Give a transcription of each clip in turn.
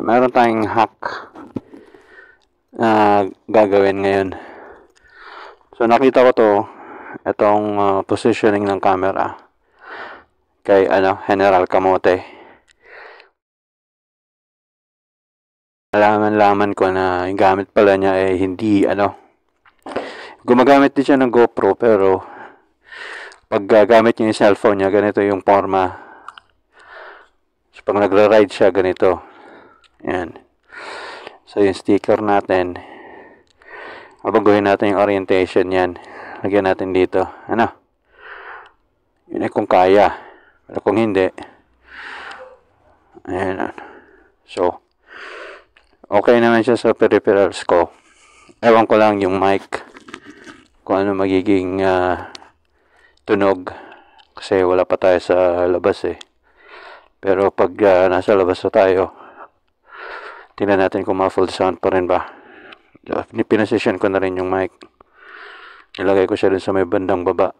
meron tayong hack na gagawin ngayon. So, nakita ko to, itong uh, positioning ng camera kay ano, General Camote. Alaman-laman ko na yung gamit pala niya ay hindi ano. Gumagamit din siya ng GoPro pero pag gagamit niya yung cellphone niya, ganito yung forma. So, pag nagra-ride siya, ganito. Ayan. So, yung sticker natin, baguhin natin yung orientation yan. Lagyan natin dito. Ano? Yun ay kung kaya. Pero kung hindi, ayan. So, okay naman siya sa peripherals ko. Ewan ko lang yung mic kung ano magiging uh, tunog kasi wala pa tayo sa labas eh. Pero pag uh, nasa labas na tayo, Tingnan natin kung ma-full sound pa rin ba. Pinasession ko na rin yung mic. Ilagay ko siya dun sa may bandang baba.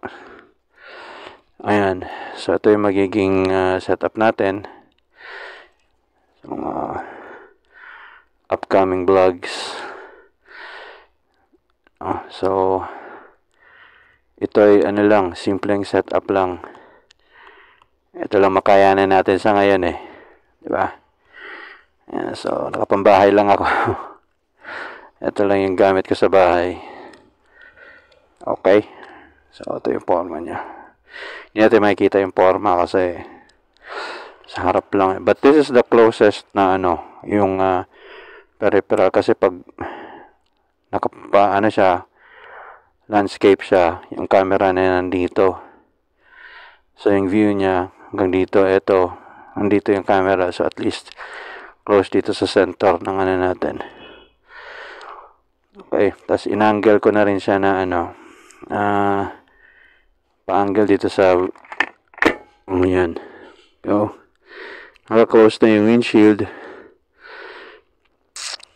Ayan. So, ito yung magiging uh, setup natin. Sa ah, mga upcoming vlogs. Oh, so, ito ay ano lang, simpleng setup lang. Ito lang makayanan natin sa ngayon eh. 'Di ba? Ayan, so nakapambahay lang ako. ito lang yung gamit ko sa bahay. Okay. So ito yung forma niya. Hindi natin makikita yung forma kasi sa harap lang. But this is the closest na ano, yung uh, peripheral kasi pag nakapa ano siya, landscape siya, yung camera na yan nandito. So yung view niya hanggang dito, ito, nandito yung camera. So at least close dito sa center ng ano natin. Okay, tapos inangle ko na rin siya na ano, uh, pa-angle dito sa, um, yan. Go. Naka-close na yung windshield.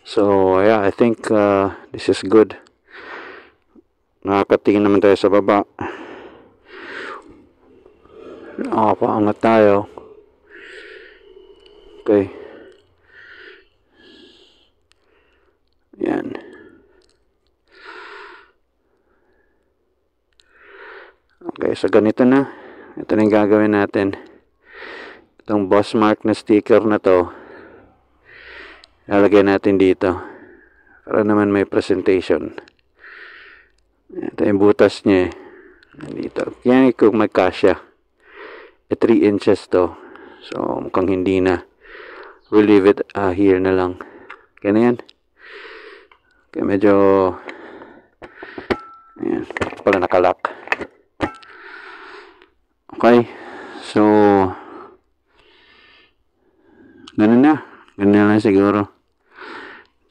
So, yeah, I think uh, this is good. Nakakatingin naman tayo sa baba. Oh, paangat tayo. Okay. Okay, so ganito na. Ito na yung gagawin natin. Itong boss mark na sticker na to, lalagay natin dito. Para naman may presentation. Ito yung butas niya eh. Dito. Yan kung magkasya. E eh, 3 inches to. So, mukhang hindi na. We'll leave it uh, here na lang. Okay na yan. Okay, medyo... Ayan. Pala nakalak. So, ganun na. Ganun na siguro.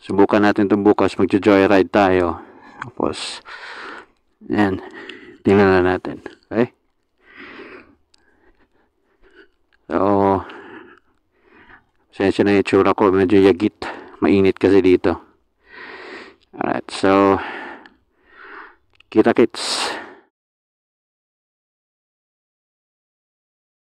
Subukan natin ito bukas. Magjo-joyride tayo. Tapos, yan. Tingnan na natin. Okay? So, sensya na yung tsura ko. Medyo yagit. Mainit kasi dito. Alright, so, kita kits.